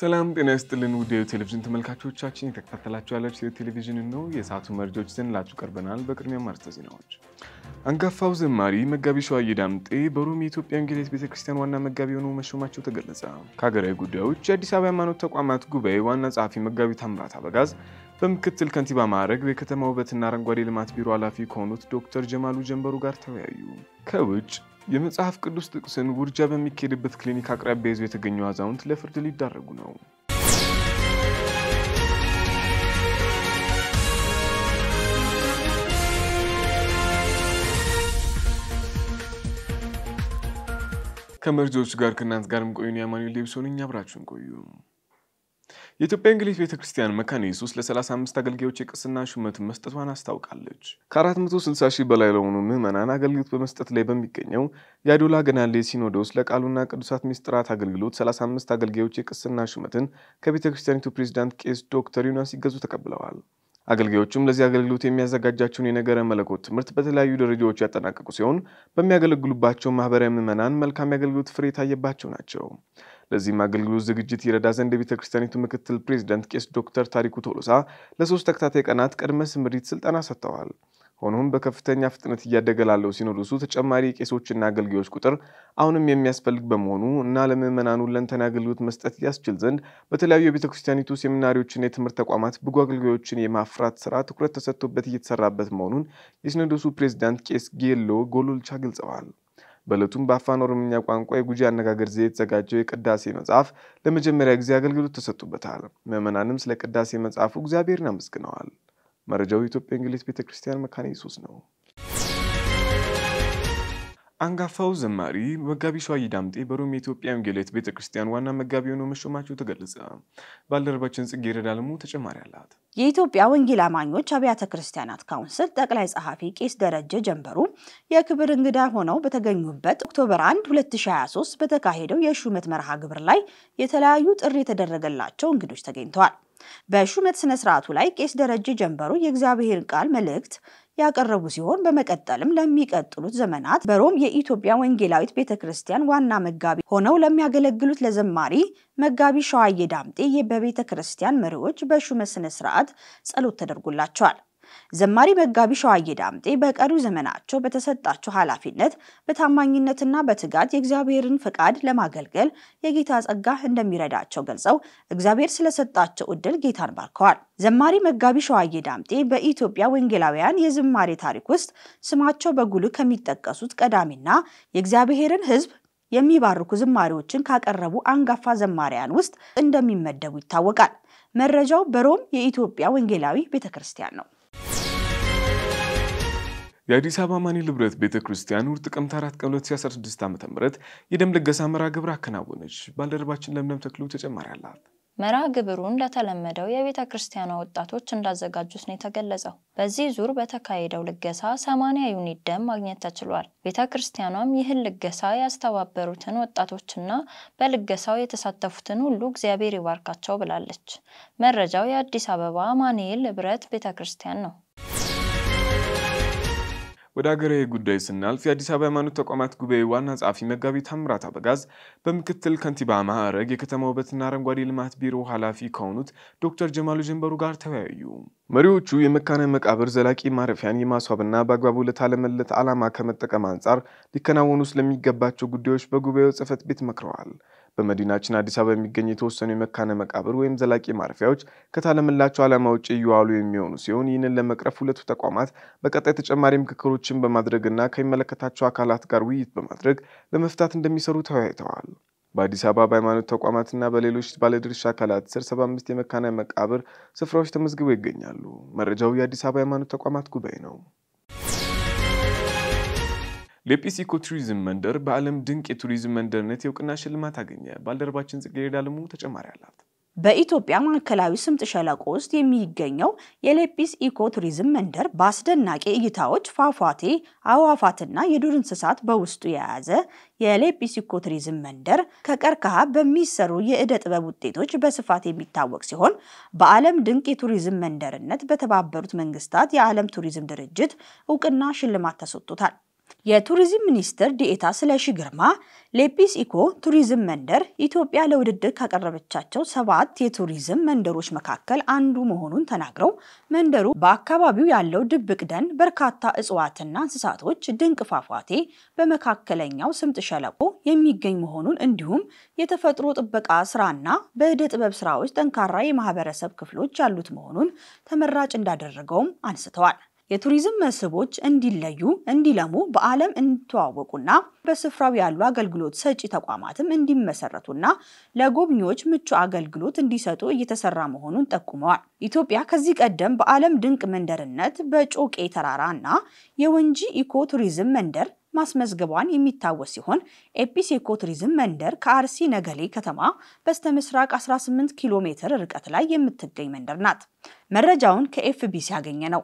ሰላም ጤና ይስጥልን ውድ የቴሌቪዥን ተመልካቾቻችን፣ የተከታተላችሁ ያላችሁ የቴሌቪዥን ነው። የሰዓቱ መረጃዎች ይዘንላችሁ ቀርበናል። በቅድሚያም አርዕስተ ዜናዎች። አንጋፋው ዘማሪ መጋቢ ሸዋዬ ዳምጤ በሮም የኢትዮጵያ ወንጌላዊት ቤተክርስቲያን ዋና መጋቢ ሆነው መሾማቸው ተገለጸ። ከሀገራዊ ጉዳዮች የአዲስ አበባ ሃይማኖት ተቋማት ጉባኤ ዋና ጸሐፊ መጋቢ ታምራት አበጋዝ በምክትል ከንቲባ ማዕረግ የከተማ ውበትና አረንጓዴ ልማት ቢሮ ኃላፊ ከሆኑት ዶክተር ጀማሉ ጀንበሩ ጋር ተወያዩ። ከውጭ የመጽሐፍ ቅዱስ ጥቅስን ውርጃ በሚካሄድበት ክሊኒክ አቅራቢያ ይዘው የተገኙ አዛውንት ለፍርድ ሊዳረጉ ነው። ከመርጃዎች ጋር ከእናንተ ጋር ቆዩን። የአማኑኤል ሌብሶን እኛ አብራችሁን ቆዩ። የኢትዮጵያ እንግሊዝ ቤተ ክርስቲያን መካነ ኢየሱስ ለ35 አገልጋዮች የቅስና ሹመት መስጠቷን አስታውቃለች። ከ460 ሺህ በላይ ለሆኑ ምዕመናን አገልግሎት በመስጠት ላይ በሚገኘው የአዶላ ገናሌ ሲኖዶስ ለቃሉና ቅዱሳት ሚስጥራት አገልግሎት 35 አገልጋዮች የቅስና ሹመትን ከቤተ ክርስቲያኒቱ ፕሬዚዳንት ቄስ ዶክተር ዩናስ ይገዙ ተቀብለዋል። አገልጋዮቹም ለዚህ አገልግሎት የሚያዘጋጃቸውን የነገረ መለኮት ትምህርት በተለያዩ ደረጃዎች ያጠናቀቁ ሲሆን በሚያገለግሉባቸው ማህበራዊ ምዕመናን መልካም የአገልግሎት ፍሬ የታየባቸው ናቸው። ለዚህም አገልግሎት ዝግጅት ይረዳ ዘንድ የቤተ ክርስቲያኒቱ ምክትል ፕሬዚደንት ቄስ ዶክተር ታሪኩ ቶሎሳ ለሶስት ተከታታይ ቀናት ቅድመ ስምሪት ስልጠና ሰጥተዋል። ሆኖም በከፍተኛ ፍጥነት እያደገ ላለው ሲኖዶሱ ተጨማሪ ቄሶችና አገልጋዮች ቁጥር አሁንም የሚያስፈልግ በመሆኑ እና ለምዕመናኑ ለንተን አገልግሎት መስጠት ያስችል ዘንድ በተለያዩ የቤተ ክርስቲያኒቱ ሴሚናሪዎችና የትምህርት ተቋማት ብጉ አገልጋዮችን የማፍራት ስራ ትኩረት ተሰጥቶበት እየተሰራበት መሆኑን የሲኖዶሱ ፕሬዚዳንት ቄስ ጌሎ ጎሎልቻ ገልጸዋል። በዕለቱም በአፋን ኦሮምኛ ቋንቋ የጉጂ አነጋገር ዘ የተዘጋጀው የቅዳሴ መጽሐፍ ለመጀመሪያ ጊዜ አገልግሎት ተሰጥቶበታል። ምዕመናንም ስለ ቅዳሴ መጽሐፉ እግዚአብሔርን አመስግነዋል። መረጃው የኢትዮጵያ እንግሊዝ ቤተ ክርስቲያን መካነ ኢየሱስ ነው። አንጋፋው ዘማሪ መጋቢ ሸዋዬ ዳምጤ በሮም የኢትዮጵያ ወንጌላዊት ቤተ ክርስቲያን ዋና መጋቢ ሆኖ መሾማቸው ተገለጸ። ባልደረባችን ጽጌረዳ አለሙ ተጨማሪ አላት። የኢትዮጵያ ወንጌል አማኞች አብያተ ክርስቲያናት ካውንስል ጠቅላይ ጸሐፊ ቄስ ደረጀ ጀንበሩ የክብር እንግዳ ሆነው በተገኙበት ኦክቶበር 1 2023 በተካሄደው የሹመት መርሃ ግብር ላይ የተለያዩ ጥሪ የተደረገላቸው እንግዶች ተገኝተዋል። በሹመት ስነ ስርዓቱ ላይ ቄስ ደረጀ ጀንበሩ የእግዚአብሔርን ቃል መልእክት ያቀረቡ ሲሆን በመቀጠልም ለሚቀጥሉት ዘመናት በሮም የኢትዮጵያ ወንጌላዊት ቤተ ክርስቲያን ዋና መጋቢ ሆነው ለሚያገለግሉት ለዘማሪ መጋቢ ሸዋዬ ዳምጤ በቤተ ክርስቲያን መሪዎች በሹመ ስነ ስርዓት ጸሎት ተደርጎላቸዋል። ዘማሪ መጋቢ ሸዋዬ ዳምጤ በቀሪው ዘመናቸው በተሰጣቸው ኃላፊነት በታማኝነትና በትጋት የእግዚአብሔርን ፈቃድ ለማገልገል የጌታ ጸጋ እንደሚረዳቸው ገልጸው እግዚአብሔር ስለሰጣቸው እድል ጌታን ባርከዋል። ዘማሪ መጋቢ ሸዋዬ ዳምጤ በኢትዮጵያ ወንጌላውያን የዝማሬ ታሪክ ውስጥ ስማቸው በጉልህ ከሚጠቀሱት ቀዳሚና የእግዚአብሔርን ሕዝብ የሚባርኩ ዝማሬዎችን ካቀረቡ አንጋፋ ዘማሪያን ውስጥ እንደሚመደቡ ይታወቃል። መረጃው በሮም የኢትዮጵያ ወንጌላዊ ቤተክርስቲያን ነው። የአዲስ አበባ ማኒ ልብረት ቤተ ክርስቲያን ውድ ጥቅምት 4 ቀን 2016 ዓ ም የደም ልገሳ መርሃ ግብር አከናወነች። ባልደረባችን ለምለም ተክሉ ተጨማሪ አላት። መርሃ ግብሩ እንደተለመደው የቤተ ክርስቲያኗ ወጣቶች እንዳዘጋጁት ነው የተገለጸው። በዚህ ዙር በተካሄደው ልገሳ 80 ዩኒት ደም ማግኘት ተችሏል። ቤተ ክርስቲያኗም ይህን ልገሳ ያስተባበሩትን ወጣቶችና በልገሳው የተሳተፉትን ሁሉ እግዚአብሔር ይባርካቸው ብላለች። መረጃው የአዲስ አበባ አማኑኤል ህብረት ቤተ ክርስቲያን ነው። ወደ አገራዊ ጉዳይ ስናልፍ የአዲስ አበባ ሃይማኖት ተቋማት ጉባኤ ዋና ጸሐፊ መጋቢ ታምራት አበጋዝ በምክትል ከንቲባ ማዕረግ የከተማ ውበትና አረንጓዴ ልማት ቢሮ ኃላፊ ከሆኑት ዶክተር ጀማሉ ጀንበሩ ጋር ተወያዩ። መሪዎቹ የመካነ መቃብር ዘላቂ ማረፊያን የማስዋብና በአግባቡ ለታለመለት ዓላማ ከመጠቀም አንጻር ሊከናወኑ ስለሚገባቸው ጉዳዮች በጉባኤው ጽህፈት ቤት መክረዋል። በመዲናችን አዲስ አበባ የሚገኙ የተወሰኑ የመካነ መቃብር ወይም ዘላቂ ማረፊያዎች ከታለምላቸው ዓላማ ውጭ እየዋሉ የሚሆኑ ሲሆን ይህንን ለመቅረፍ ሁለቱ ተቋማት በቀጣይ ተጨማሪ ምክክሮችን በማድረግና ከሚመለከታቸው አካላት ጋር ውይይት በማድረግ ለመፍታት እንደሚሰሩ ተወያይተዋል። በአዲስ አበባ በሃይማኖት ተቋማትና በሌሎች ባለድርሻ አካላት ስር ሰባ የመካነ መቃብር ስፍራዎች ተመዝግበው ይገኛሉ። መረጃው የአዲስ አበባ ሃይማኖት ተቋማት ጉባኤ ነው። ሌጲስ ኢኮቱሪዝም መንደር በዓለም ድንቅ የቱሪዝም መንደርነት የእውቅና ሽልማት አገኘ። ባልደረባችን ጽጌረዳ አለሙ ተጨማሪ አላት። በኢትዮጵያ ማዕከላዊ ስምጥ ሸለቆ ውስጥ የሚገኘው የሌጲስ ኢኮ ቱሪዝም መንደር በአስደናቂ እይታዎች፣ ፏፏቴ፣ አዕዋፋትና የዱር እንስሳት በውስጡ የያዘ የሌጲስ ኢኮ ቱሪዝም መንደር ከቀርከሃ በሚሰሩ የእደ ጥበብ ውጤቶች በስፋት የሚታወቅ ሲሆን በዓለም ድንቅ የቱሪዝም መንደርነት በተባበሩት መንግስታት የዓለም ቱሪዝም ድርጅት እውቅና ሽልማት ተሰጥቶታል። የቱሪዝም ሚኒስትር ዴኤታ ስለሺ ግርማ ሌፒስ ኢኮ ቱሪዝም መንደር ኢትዮጵያ ለውድድር ካቀረበቻቸው ሰባት የቱሪዝም መንደሮች መካከል አንዱ መሆኑን ተናግረው መንደሩ በአካባቢው ያለው ድብቅ ደን፣ በርካታ እጽዋትና እንስሳቶች፣ ድንቅ ፏፏቴ፣ በመካከለኛው ስምጥ ሸለቆ የሚገኝ መሆኑን እንዲሁም የተፈጥሮ ጥበቃ ስራና በእደ ጥበብ ስራዎች ጠንካራ የማህበረሰብ ክፍሎች ያሉት መሆኑን ተመራጭ እንዳደረገውም አንስተዋል። የቱሪዝም መስህቦች እንዲለዩ እንዲለሙ በዓለም እንዲተዋወቁና በስፍራው ያሉ አገልግሎት ሰጪ ተቋማትም እንዲመሰረቱና ለጎብኚዎች ምቹ አገልግሎት እንዲሰጡ እየተሰራ መሆኑን ጠቁመዋል። ኢትዮጵያ ከዚህ ቀደም በዓለም ድንቅ መንደርነት በጮቄ ተራራ እና የወንጂ ኢኮ ቱሪዝም መንደር ማስመዝገቧን የሚታወስ ሲሆን ኤፒስ ኢኮ ቱሪዝም መንደር ከአርሲ ነገሌ ከተማ በስተምስራቅ 18 ኪሎ ሜትር ርቀት ላይ የምትገኝ መንደር ናት። መረጃውን ከኤፍቢሲ ያገኘ ነው።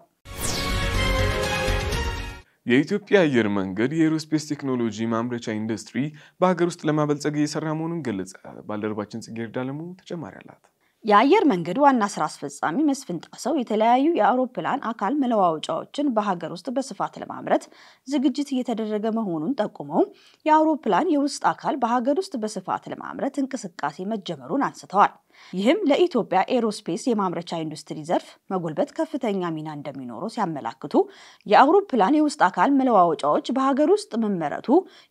የኢትዮጵያ አየር መንገድ የኤሮስፔስ ቴክኖሎጂ ማምረቻ ኢንዱስትሪ በሀገር ውስጥ ለማበልጸግ እየሰራ መሆኑን ገለጸ። ባልደረባችን ጽጌረዳ አለሙ ተጨማሪ አላት። የአየር መንገድ ዋና ስራ አስፈጻሚ መስፍን ጣሰው የተለያዩ የአውሮፕላን አካል መለዋወጫዎችን በሀገር ውስጥ በስፋት ለማምረት ዝግጅት እየተደረገ መሆኑን ጠቁመው የአውሮፕላን የውስጥ አካል በሀገር ውስጥ በስፋት ለማምረት እንቅስቃሴ መጀመሩን አንስተዋል። ይህም ለኢትዮጵያ ኤሮስፔስ የማምረቻ ኢንዱስትሪ ዘርፍ መጎልበት ከፍተኛ ሚና እንደሚኖረው ሲያመላክቱ የአውሮፕላን የውስጥ አካል መለዋወጫዎች በሀገር ውስጥ መመረቱ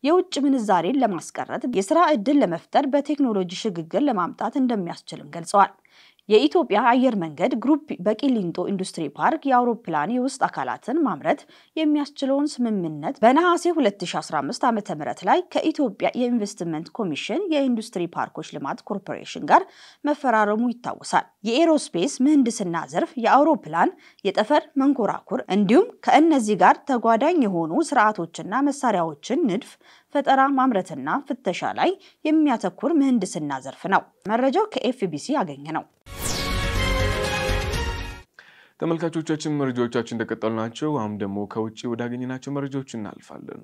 የውጭ ምንዛሬን ለማስቀረት የስራ ዕድል ለመፍጠር በቴክኖሎጂ ሽግግር ለማምጣት እንደሚያስችልም ገልጸዋል። የኢትዮጵያ አየር መንገድ ግሩፕ በቂሊንጦ ኢንዱስትሪ ፓርክ የአውሮፕላን የውስጥ አካላትን ማምረት የሚያስችለውን ስምምነት በነሐሴ 2015 ዓ ም ላይ ከኢትዮጵያ የኢንቨስትመንት ኮሚሽን የኢንዱስትሪ ፓርኮች ልማት ኮርፖሬሽን ጋር መፈራረሙ ይታወሳል። የኤሮስፔስ ምህንድስና ዘርፍ የአውሮፕላን፣ የጠፈር መንኮራኩር እንዲሁም ከእነዚህ ጋር ተጓዳኝ የሆኑ ስርዓቶችና መሳሪያዎችን ንድፍ ፈጠራ ማምረትና ፍተሻ ላይ የሚያተኩር ምህንድስና ዘርፍ ነው። መረጃው ከኤፍቢሲ ያገኘ ነው። ተመልካቾቻችን መረጃዎቻችን እንደቀጠሉ ናቸው። አሁን ደግሞ ከውጭ ወዳገኘናቸው መረጃዎች እናልፋለን።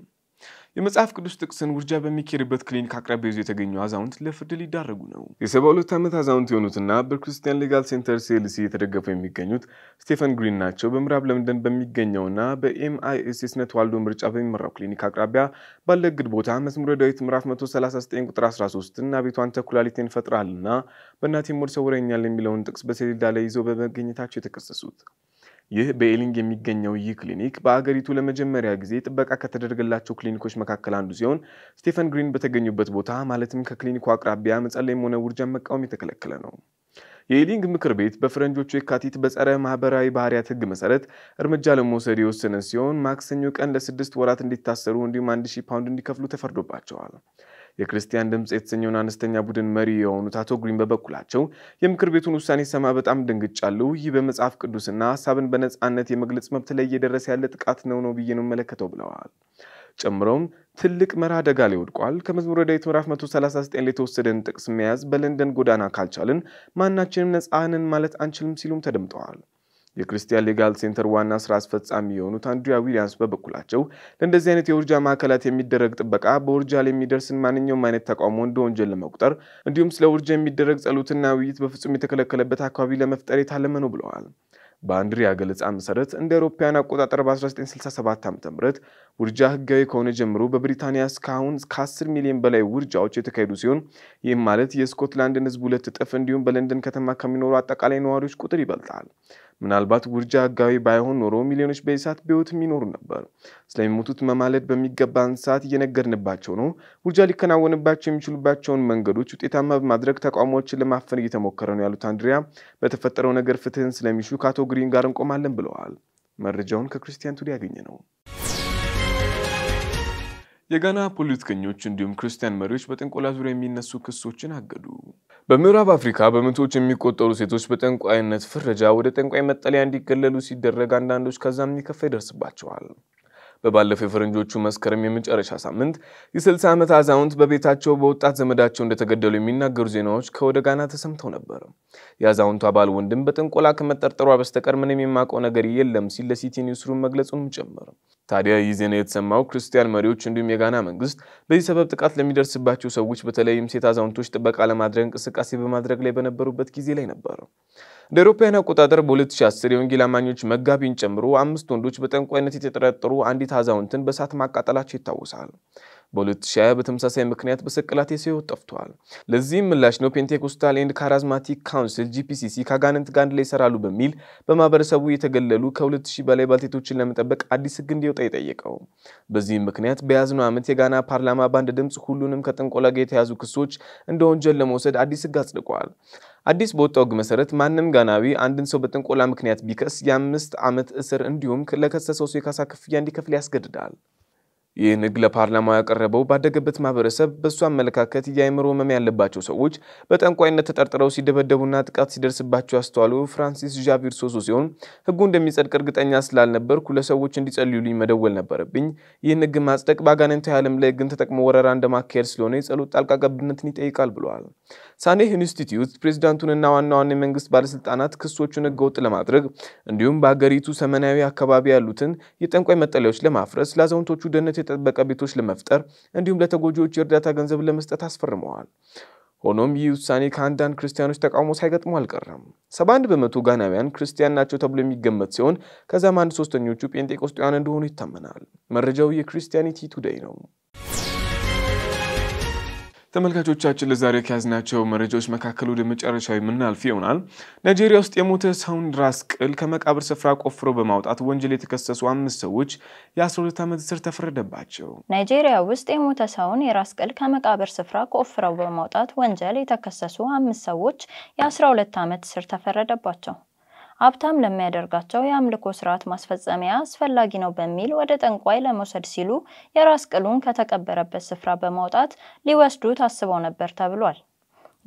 የመጽሐፍ ቅዱስ ጥቅስን ውርጃ በሚካሄድበት ክሊኒክ አቅራቢያ ይዞ የተገኙ አዛውንት ለፍርድ ሊዳረጉ ነው። የሰባ ሁለት ዓመት አዛውንት የሆኑትና በክርስቲያን ሌጋል ሴንተር ሲኤልሲ የተደገፉ የሚገኙት ስቴፈን ግሪን ናቸው። በምዕራብ ለንደን በሚገኘውና በኤምአይኤስ የስነ ተዋልዶ ምርጫ በሚመራው ክሊኒክ አቅራቢያ ባለ ቦታ መዝሙረ ዳዊት ምዕራፍ 139 ቁጥር 13 እና ቤቷን ተኩላሊቴን ፈጥራልና በእናቴ ሞድ ሰውረኛል የሚለውን ጥቅስ በሰሌዳ ላይ ይዘው በመገኘታቸው የተከሰሱት ይህ በኤሊንግ የሚገኘው ይህ ክሊኒክ በአገሪቱ ለመጀመሪያ ጊዜ ጥበቃ ከተደረገላቸው ክሊኒኮች መካከል አንዱ ሲሆን ስቴፈን ግሪን በተገኙበት ቦታ ማለትም ከክሊኒኩ አቅራቢያ መጸለይም ሆነ ውርጃን መቃወም የተከለከለ ነው። የኤሊንግ ምክር ቤት በፈረንጆቹ የካቲት በጸረ ማህበራዊ ባህሪያት ህግ መሰረት እርምጃ ለመውሰድ የወሰነ ሲሆን ማክሰኞ ቀን ለስድስት ወራት እንዲታሰሩ እንዲሁም አንድ ሺህ ፓውንድ እንዲከፍሉ ተፈርዶባቸዋል። የክርስቲያን ድምፅ የተሰኘውን አነስተኛ ቡድን መሪ የሆኑት አቶ ግሪን በበኩላቸው የምክር ቤቱን ውሳኔ ሰማ በጣም ደንግጫለሁ። ይህ በመጽሐፍ ቅዱስና ሀሳብን በነፃነት የመግለጽ መብት ላይ እየደረሰ ያለ ጥቃት ነው ነው ብዬ ነው መለከተው ብለዋል። ጨምረውም ትልቅ መርህ አደጋ ላይ ወድቋል። ከመዝሙረ ዳዊት ምዕራፍ 139 ላይ የተወሰደን ጥቅስ መያዝ በለንደን ጎዳና ካልቻልን ማናችንም ነፃንን ማለት አንችልም ሲሉም ተደምጠዋል። የክርስቲያን ሌጋል ሴንተር ዋና ስራ አስፈጻሚ የሆኑት አንድሪያ ዊሊያምስ በበኩላቸው ለእንደዚህ አይነት የውርጃ ማዕከላት የሚደረግ ጥበቃ በውርጃ ላይ የሚደርስን ማንኛውም አይነት ተቃውሞ እንደ ወንጀል ለመቁጠር እንዲሁም ስለ ውርጃ የሚደረግ ጸሎትና ውይይት በፍጹም የተከለከለበት አካባቢ ለመፍጠር የታለመ ነው ብለዋል። በአንድሪያ ገለጻ መሰረት እንደ አውሮፓውያን አቆጣጠር በ1967 ዓ ም ውርጃ ህጋዊ ከሆነ ጀምሮ በብሪታንያ እስካሁን ከ10 ሚሊዮን በላይ ውርጃዎች የተካሄዱ ሲሆን ይህም ማለት የስኮትላንድን ህዝብ ሁለት እጥፍ እንዲሁም በለንደን ከተማ ከሚኖሩ አጠቃላይ ነዋሪዎች ቁጥር ይበልጣል። ምናልባት ውርጃ ህጋዊ ባይሆን ኖሮ ሚሊዮኖች በኢሳት በህይወት የሚኖሩ ነበር። ስለሚሞቱት መማለድ በሚገባ እንስሳት እየነገርንባቸው ነው። ውርጃ ሊከናወንባቸው የሚችሉባቸውን መንገዶች ውጤታማ በማድረግ ተቃውሞዎችን ለማፈን እየተሞከረ ነው ያሉት አንድሪያ በተፈጠረው ነገር ፍትህን ስለሚሹ ከአቶ ግሪን ጋር እንቆማለን ብለዋል። መረጃውን ከክርስቲያን ቱዲ ያገኘ ነው። የጋና ፖለቲከኞች እንዲሁም ክርስቲያን መሪዎች በጥንቆላ ዙሪያ የሚነሱ ክሶችን አገዱ። በምዕራብ አፍሪካ በመቶዎች የሚቆጠሩ ሴቶች በጠንቋይነት ፍረጃ ወደ ጠንቋይ መጠለያ እንዲገለሉ ሲደረግ አንዳንዶች ከዛም ሚከፋ ይደርስባቸዋል። በባለፈው የፈረንጆቹ መስከረም የመጨረሻ ሳምንት የ60 ዓመት አዛውንት በቤታቸው በወጣት ዘመዳቸው እንደተገደሉ የሚናገሩ ዜናዎች ከወደ ጋና ተሰምተው ነበር። የአዛውንቱ አባል ወንድም በጥንቆላ ከመጠርጠሯ በስተቀር ምንም የማውቀው ነገር የለም ሲል ለሲቲ ኒውስሩም መግለጹንም ጨምር ታዲያ ይህ ዜና የተሰማው ክርስቲያን መሪዎች እንዲሁም የጋና መንግስት በዚህ ሰበብ ጥቃት ለሚደርስባቸው ሰዎች በተለይም ሴት አዛውንቶች ጥበቃ ለማድረግ እንቅስቃሴ በማድረግ ላይ በነበሩበት ጊዜ ላይ ነበረ። እንደ አውሮፓውያን አቆጣጠር በ2010 የወንጌል አማኞች መጋቢን ጨምሮ አምስት ወንዶች በጠንቋይነት የተጠረጠሩ አንዲት አዛውንትን በእሳት ማቃጠላቸው ይታወሳል። በ2020 በተመሳሳይ ምክንያት በስቅላት የሰው ሕይወት ጠፍቷል። ለዚህም ምላሽ ነው ፔንቴኮስታል ኤንድ ካራዝማቲክ ካውንስል ጂፒሲሲ ከአጋንንት ጋር አንድ ላይ ይሰራሉ በሚል በማህበረሰቡ የተገለሉ ከ2000 በላይ ባልቴቶችን ለመጠበቅ አዲስ ህግ እንዲወጣ የጠየቀው። በዚህም ምክንያት በያዝነው ዓመት የጋና ፓርላማ በአንድ ድምፅ ሁሉንም ከጥንቆላ ጋር የተያዙ ክሶች እንደ ወንጀል ለመውሰድ አዲስ ህግ አጽድቋል። አዲስ በወጣው ህግ መሰረት ማንም ጋናዊ አንድን ሰው በጥንቆላ ምክንያት ቢከስ የአምስት ዓመት እስር እንዲሁም ለከሰሰው ሰው የካሳ ክፍያ እንዲከፍል ያስገድዳል። ይህን ህግ ለፓርላማው ያቀረበው ባደገበት ማህበረሰብ በእሱ አመለካከት የአእምሮ ህመም ያለባቸው ሰዎች በጠንቋይነት ተጠርጥረው ሲደበደቡና ጥቃት ሲደርስባቸው ያስተዋሉ ፍራንሲስ ዣቪር ሶሶ ሲሆን ህጉ እንደሚጸድቅ እርግጠኛ ስላልነበርኩ ለሰዎች እንዲጸልዩልኝ መደወል ነበረብኝ። ይህን ህግ ማጽደቅ በአጋንንታዊ ዓለም ላይ ህግን ተጠቅሞ ወረራ እንደማካሄድ ስለሆነ የጸሎት ጣልቃ ገብነትን ይጠይቃል ብለዋል። ሳኔህ ኢንስቲትዩት ፕሬዚዳንቱንና ዋና ዋና የመንግስት ባለስልጣናት ክሶቹን ህገወጥ ለማድረግ እንዲሁም በሀገሪቱ ሰሜናዊ አካባቢ ያሉትን የጠንቋይ መጠለያዎች ለማፍረስ ለአዛውንቶቹ ደህንነት የጠበቀ ቤቶች ለመፍጠር እንዲሁም ለተጎጂዎች የእርዳታ ገንዘብ ለመስጠት አስፈርመዋል። ሆኖም ይህ ውሳኔ ከአንዳንድ ክርስቲያኖች ተቃውሞ ሳይገጥሙ አልቀረም። 71 በመቶ ጋናውያን ክርስቲያን ናቸው ተብሎ የሚገመት ሲሆን ከዛም አንድ ሶስተኞቹ ጴንጤቆስጤያን እንደሆኑ ይታመናል። መረጃው የክርስቲያኒቲ ቱደይ ነው። ተመልካቾቻችን ለዛሬ ከያዝናቸው መረጃዎች መካከል ወደ መጨረሻው የምናልፍ ይሆናል። ናይጄሪያ ውስጥ የሞተ ሰውን ራስ ቅል ከመቃብር ስፍራ ቆፍሮ በማውጣት ወንጀል የተከሰሱ አምስት ሰዎች የ12 ዓመት እስር ተፈረደባቸው። ናይጄሪያ ውስጥ የሞተ ሰውን የራስ ቅል ከመቃብር ስፍራ ቆፍረው በማውጣት ወንጀል የተከሰሱ አምስት ሰዎች የ12 ዓመት እስር ተፈረደባቸው። ሀብታም ለሚያደርጋቸው የአምልኮ ስርዓት ማስፈጸሚያ አስፈላጊ ነው በሚል ወደ ጠንቋይ ለመውሰድ ሲሉ የራስ ቅሉን ከተቀበረበት ስፍራ በማውጣት ሊወስዱ ታስበው ነበር ተብሏል።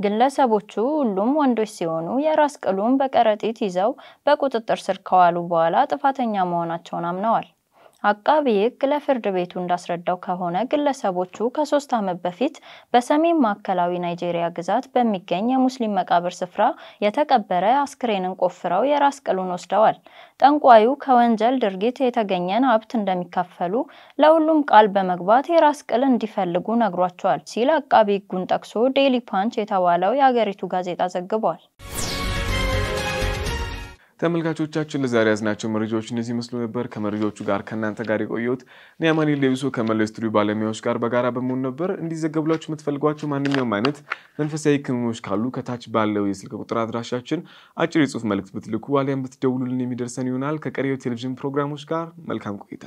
ግለሰቦቹ ሁሉም ወንዶች ሲሆኑ የራስ ቅሉን በከረጢት ይዘው በቁጥጥር ስር ከዋሉ በኋላ ጥፋተኛ መሆናቸውን አምነዋል። አቃቢ ሕግ ለፍርድ ቤቱ እንዳስረዳው ከሆነ ግለሰቦቹ ከሶስት ዓመት በፊት በሰሜን ማዕከላዊ ናይጄሪያ ግዛት በሚገኝ የሙስሊም መቃብር ስፍራ የተቀበረ አስክሬንን ቆፍረው የራስ ቅሉን ወስደዋል። ጠንቋዩ ከወንጀል ድርጊት የተገኘን ሀብት እንደሚካፈሉ ለሁሉም ቃል በመግባት የራስ ቅል እንዲፈልጉ ነግሯቸዋል ሲል አቃቢ ሕጉን ጠቅሶ ዴሊ ፓንች የተባለው የአገሪቱ ጋዜጣ ዘግቧል። ተመልካቾቻችን ለዛሬ ያዝናቸው መረጃዎች እነዚህ ይመስሉ ነበር። ከመረጃዎቹ ጋር ከእናንተ ጋር የቆየሁት እኔ አማኒ ሌቢሶ ከመላው ስቱዲዮ ባለሙያዎች ጋር በጋራ በመሆን ነበር። እንዲዘገቡላችሁ የምትፈልጓቸው ማንኛውም አይነት መንፈሳዊ ክምሞች ካሉ ከታች ባለው የስልክ ቁጥር አድራሻችን አጭር የጽሁፍ መልእክት ብትልኩ አሊያም ብትደውሉልን የሚደርሰን ይሆናል። ከቀሪው ቴሌቪዥን ፕሮግራሞች ጋር መልካም ቆይታ